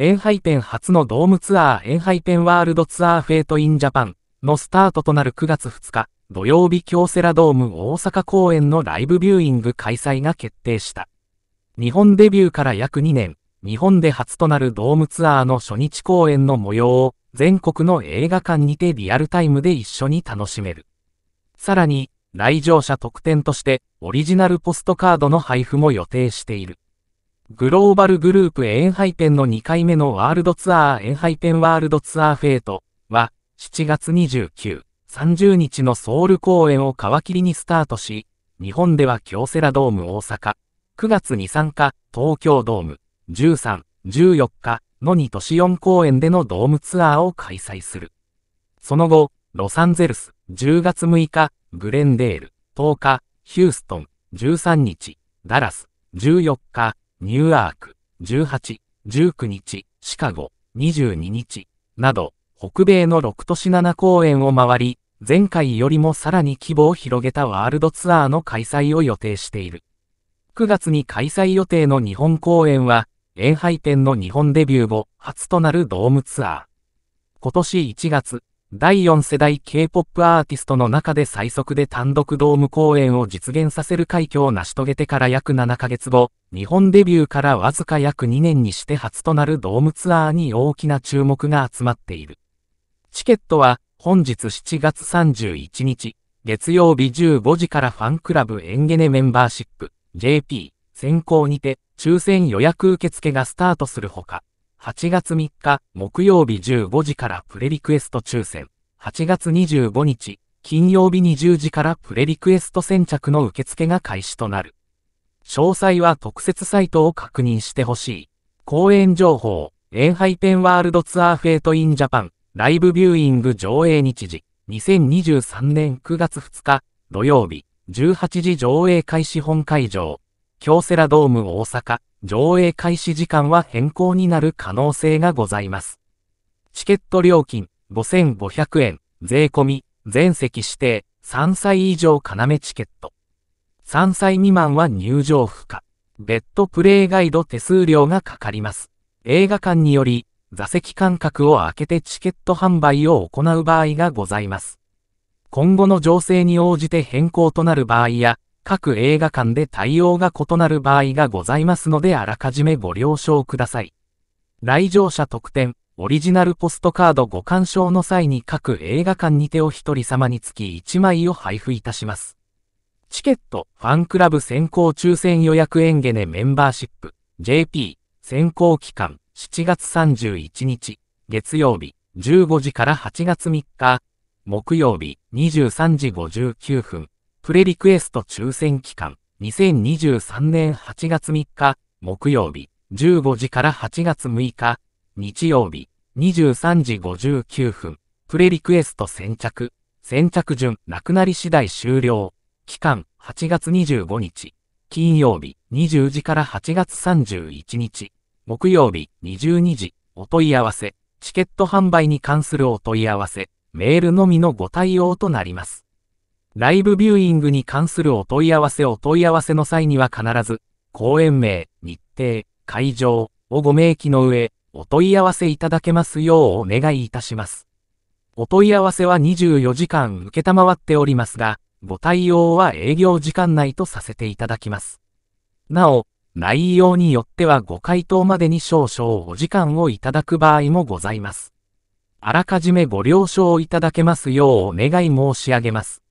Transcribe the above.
エンハイペン初のドームツアーエンハイペンワールドツアーフェイトインジャパンのスタートとなる9月2日、土曜日京セラドーム大阪公演のライブビューイング開催が決定した。日本デビューから約2年、日本で初となるドームツアーの初日公演の模様を全国の映画館にてリアルタイムで一緒に楽しめる。さらに、来場者特典としてオリジナルポストカードの配布も予定している。グローバルグループエンハイペンの2回目のワールドツアーエンハイペンワールドツアーフェイトは7月29、30日のソウル公演を皮切りにスタートし、日本では京セラドーム大阪、9月に参加東京ドーム13、14日の2都市4公演でのドームツアーを開催する。その後、ロサンゼルス10月6日、グレンデール10日、ヒューストン13日、ダラス14日、ニューアーク、18、19日、シカゴ、22日、など、北米の6都市7公演を回り、前回よりもさらに規模を広げたワールドツアーの開催を予定している。9月に開催予定の日本公演は、エンハイ店の日本デビュー後、初となるドームツアー。今年1月、第4世代 K-POP アーティストの中で最速で単独ドーム公演を実現させる快挙を成し遂げてから約7ヶ月後、日本デビューからわずか約2年にして初となるドームツアーに大きな注目が集まっている。チケットは本日7月31日、月曜日15時からファンクラブエンゲネメンバーシップ JP 先行にて抽選予約受付がスタートするほか、8月3日、木曜日15時からプレリクエスト抽選。8月25日、金曜日20時からプレリクエスト先着の受付が開始となる。詳細は特設サイトを確認してほしい。公演情報、エンハイペンワールドツアーフェイトインジャパン、ライブビューイング上映日時、2023年9月2日、土曜日、18時上映開始本会場、京セラドーム大阪。上映開始時間は変更になる可能性がございます。チケット料金5500円、税込み、全席指定、3歳以上要チケット。3歳未満は入場不可。別途プレイガイド手数料がかかります。映画館により、座席間隔を空けてチケット販売を行う場合がございます。今後の情勢に応じて変更となる場合や、各映画館で対応が異なる場合がございますのであらかじめご了承ください。来場者特典、オリジナルポストカードご鑑賞の際に各映画館にてお一人様につき1枚を配布いたします。チケット、ファンクラブ先行抽選予約演ンゲネメンバーシップ、JP、先行期間、7月31日、月曜日、15時から8月3日、木曜日、23時59分。プレリクエスト抽選期間、2023年8月3日、木曜日、15時から8月6日、日曜日、23時59分、プレリクエスト先着、先着順、なくなり次第終了、期間、8月25日、金曜日、20時から8月31日、木曜日、22時、お問い合わせ、チケット販売に関するお問い合わせ、メールのみのご対応となります。ライブビューイングに関するお問い合わせお問い合わせの際には必ず、公演名、日程、会場をご明記の上、お問い合わせいただけますようお願いいたします。お問い合わせは24時間受けたまわっておりますが、ご対応は営業時間内とさせていただきます。なお、内容によってはご回答までに少々お時間をいただく場合もございます。あらかじめご了承いただけますようお願い申し上げます。